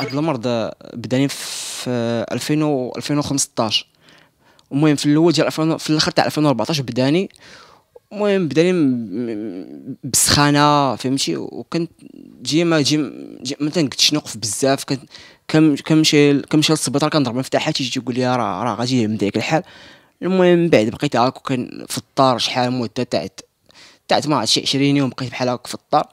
هذا المرض بداني في و 2015 المهم في الاول ديال في الاخر تاع 2014 بداني المهم بداني بسخانه فهمتي وكنت ديما ديما ما تنقدش نوقف بزاف كنت كنمشي كنمشي للسبيطار كنضرب مفتاحات يجي يقول لي راه راه غادي يهم داك الحال المهم من بعد بقيت هاك وكان في الدار شحال مده تاعت تاعت ما عرفت شي 20 يوم بقيت بحال هاك في الدار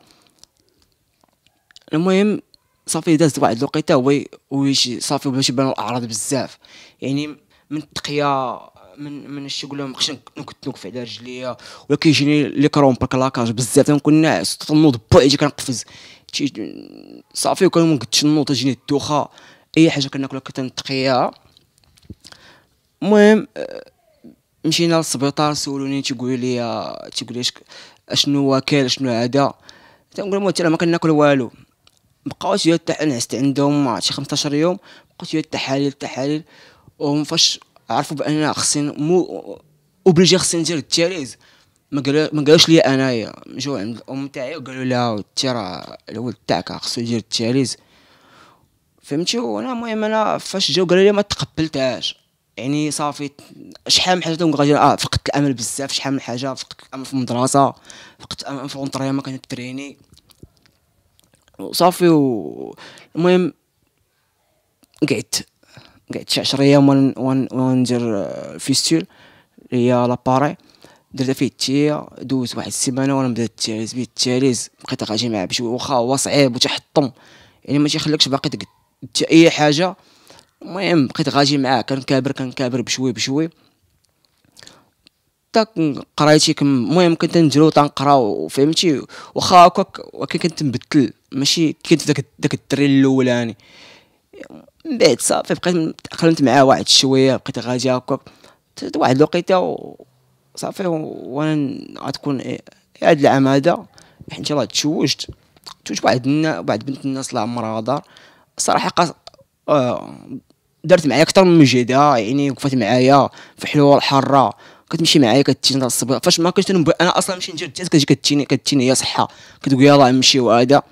المهم صافي دازت واحد الوقيته هو ويجي صافي باش يبانو الاعراض بزاف يعني من التقيه من من يقول لهم خش نكت نوقف على رجليا ولا كيجيني لي كروم بالكلاكاج بزاف تنكون ناعس تنوض يجي كنقفز صافي وكان ما قدتش نوض تجيني الدوخه اي حاجه كناكلها كتنتقيا المهم آه، مشينا للسبيطار سولوني تيقولوا لي آه، تيقول لي اشنو واكل اشنو هذا تنقول لهم حتى ما كناكل والو بقاوش يديروا التحاليل نعست عندهم شي 15 يوم بقاوش يديروا التحاليل التحاليل وهم فاش عرفوا بان خصني مو اوبليجي خصني ندير التيريز ما قالوش لي انايا جو عند الام تاعي وقالوا لها انت راه الولد تاعك خصو يدير التيريز فهمتي وانا المهم انا فاش جاو قالوا لي ما تقبلتهاش يعني صافي شحال من حاجه غادي اه فقدت الامل بزاف شحال من حاجه فقدت الامل في المدرسه فقدت الامل في الونطريه ما كانت تريني وصافي و المهم قعدت قعدت شي عشر ايام وان وان وندير آه، فيستول هي لاباري درت فيه التيه دوزت واحد السيمانه وانا بدات التاليز بيت التاليز بقيت غاجي معاه بشويه واخا هو صعيب وتحطم يعني ما تيخليكش باقي تقد اي حاجه المهم بقيت غاجي معاه كنكابر كنكابر بشوي بشوي تا قرايتي كم المهم كنت نجرو تنقرا فهمتي واخا هكاك ولكن كنت نبدل ماشي كنت داك داك الدري الاولاني من بعد صافي بقيت تاقلمت معاه واحد شويه بقيت غادي هكاك واحد الوقيته صافي وانا غتكون إيه، إيه، هاد العام هذا حيت يلاه تشوجت تزوجت واحد واحد بنت الناس الله عمرها دار صراحه قص... آه درت معايا اكثر من مجيده يعني وقفت معايا في حلوه الحاره كتمشي معايا كتتين الصباح فاش ما كنت انا اصلا نمشي ندير التيست كتجي كتتيني هي صحه كتقول يلاه نمشي وهذا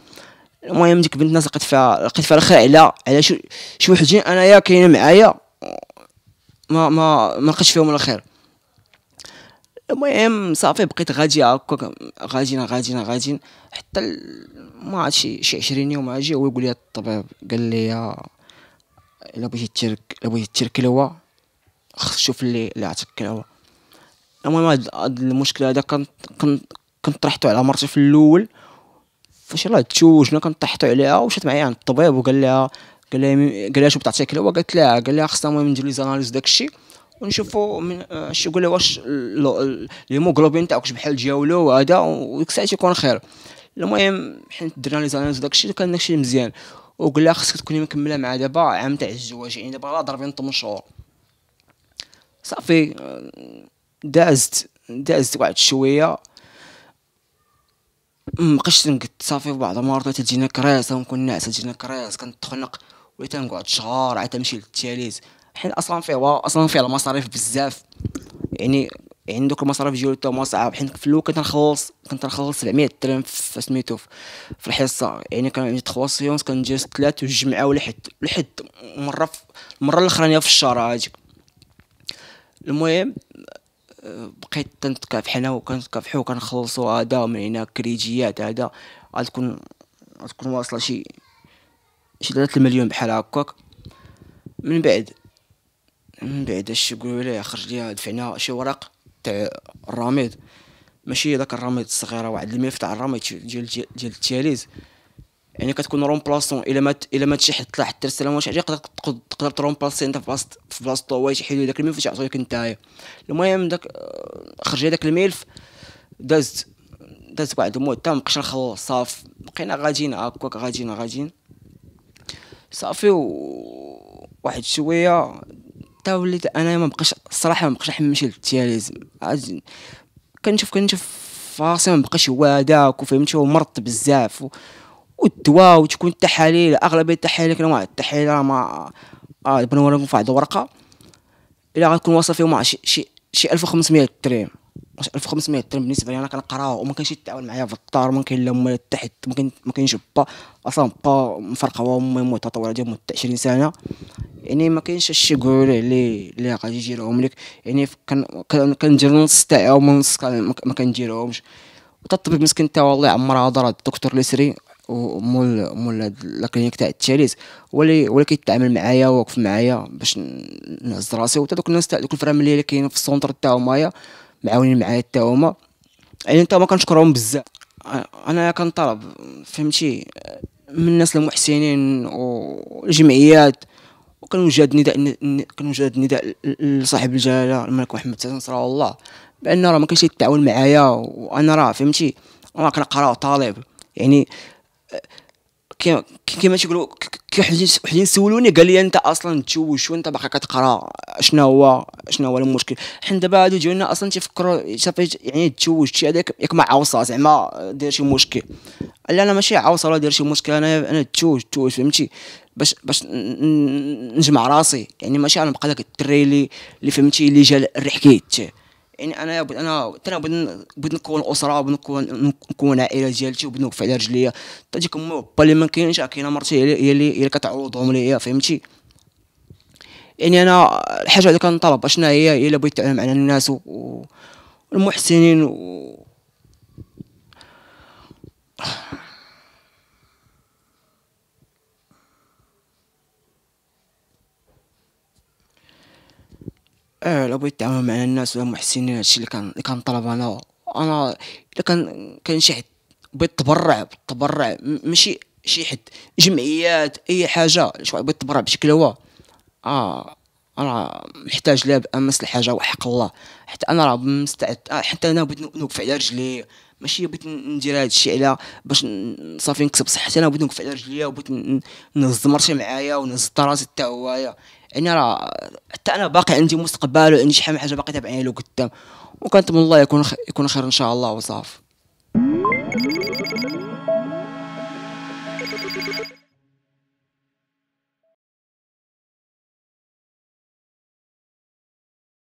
المهم ديك بنت ناس لقيت فيها لقيت فيها الخير على على شو شو حاجين انايا كاينه معايا ما ما ما لقيتش فيهم الخير المهم صافي بقيت غادي هكا غادي غادي غاديين حتى ما عرفت شي شي 20 يوم اجي هو يقول لي الطبيب قال لي الا بغيتي تشرك الا بغيتي تشرك كلوه خاص تشوف اللي اللي عطاك كلوه المهم هاد المشكل هذا كنت كنت طرحته على مرتي في الاول فاش يلاه تزوجنا كنطيحتو عليها ومشات معايا عند الطبيب وقال لها قال لها قال لها شنو بتعطيك الهواء قالت لها قال لها خصنا المهم ندير لي زاناليز داكشي ونشوفوا من اش يقول لها واش الهيموغلوبين تاعك بحال جاولو وهذا وديك الساعه تيكون خير المهم حيت درنا لي زاناليز داكشي كان داكشي مزيان وقال لها خصك تكوني مكمله مع دابا عام تاع الزواج يعني دابا راه ضاربين 8 شهور صافي دازت دازت واحد شويه مابقاش تنقد صافي بعض المرات تجينا كراس ونكون ناعس تجينا كراس كنتخنق ولا تنقعد شهور عاد تمشي للتاليز حين اصلا فيه اصلا فيه المصاريف بزاف يعني يعني دوك المصاريف ديالو تا صعاب حين في الاول كنت نخلص كنت نخلص 700 درهم في سميتو في الحصه يعني كان عندي 3 سيونس كنجي ثلاث والجمعه ولحد لحد مره في المره الاخرانيه في الشهر هاديك المهم بقيت تنتكافح انا وكنتكافحو وكنخلصو هذا من هنا كريجيات هذا غتكون غتكون واصله شي شي ثلاثة المليون بحال هكاك من بعد من بعد اش يقولوا لي خرج لي دفعنا شي ورق تاع الرميض ماشي داك الرميض الصغيره واحد الملف تاع الرميد ديال ديال التاليز يعني كتكون رومبلاسون الا ما الا ما شي حد طلع حتى السلام ولا شي حاجه تقدر تقدر ترومبلاسي انت في بلاصه في بلاصتو هو تيحيدو داك الملف وتعطيك نتايا المهم داك خرج داك الملف دازت دازت واحد المده مبقيتش نخلص صافي بقينا غاديين هكاك غاديين غاديين صافي و... واحد شويه تا وليت انا ما بقاش الصراحه ما بقاش التياليزم عاد كنشوف كنشوف راسي ما بقاش هو هذاك وفهمتي ومرضت بزاف و... والدواء وتكون التحاليل اغلبيه التحاليل كانوا التحاليل راه ما آه بنوا لهم واحد الورقه الا غتكون واصل فيهم شي شي شي 1500 درهم 1500 درهم بالنسبه لي انا كنقراو وما كانش يتعاون معايا في الدار ما كاين لا ما تحت ما كاين ما كاينش با اصلا با مفرقه هو امي موت طويله ديال 20 سنه يعني ما كاينش شي يقولوا لي اللي غادي يجيرهم لك يعني كان كندير نص تاع وما نص ما كنديرهمش حتى الطبيب مسكين تا والله عمرها ضرب الدكتور الاسري مول مول لا كلينيك تاع التشاليز هو اللي كيتعامل معايا واقف معايا باش نهز راسي وتا دوك الناس تاع دوك الفراملي اللي كاينين في السونتر تاع مايا معاونين معايا تا هما يعني نتوما كنشكرهم بزاف انا كنطلب فهمتي من الناس المحسنين والجمعيات وكنوجد نداء كنوجد نداء لصاحب الجلاله الملك محمد نصر الله بان راه ما كاينش يتعاون معايا وانا راه فهمتي راه كنقرا طالب يعني كيما كيما تيقولوا كي حاجين سولوني قال لي انت اصلا تشوش وانت باقي كتقرا شنو هو شنو هو المشكل حنا دابا هادو لنا اصلا تيفكروا يعني تشوش شي هذاك ياك ما عاوصه زعما داير شي مشكل لا انا ماشي عاوصه ولا داير شي مشكل انا انا تشوش تشوش فهمتي باش باش نجمع راسي يعني ماشي انا نبقى داك الدري اللي فهمتي اللي جا الريح كيتشاه يعني انا بد انا انا بغيت نكون اسره بغيت نكون نكون عائله ديالتي وبغيت نوقف على رجليا حتى ديك امي وبا اللي ما كاينش كاينه مرتي هي اللي هي اللي كتعوضهم ليا فهمتي يعني انا الحاجه اللي كنطلب اشنا هي هي اللي بغيت تعلم على الناس والمحسنين و... اه لا بغيت نتعامل مع الناس ولا محسنين هادشي اللي كان اللي كنطلب انا انا الا كان كان شي حد بغيت تبرع تبرع ماشي شي حد جمعيات اي حاجه شويه بغيت تبرع بشكل هو اه انا محتاج لها بامس الحاجه وحق الله حتى انا راه مستعد آه حتى انا بغيت نوقف على رجلي ماشي بغيت ندير هذا الشيء على باش صافي نكسب صحتي انا بغيت نوقف على رجليا وبغيت نهز مرتي معايا ونهز راسي حتى هوايا يعني راه حتى انا باقي عندي مستقبل وعندي شحال من حاجه باقي تابعين له قدام وكنتمنى الله يكون خ... يكون خير ان شاء الله وصافي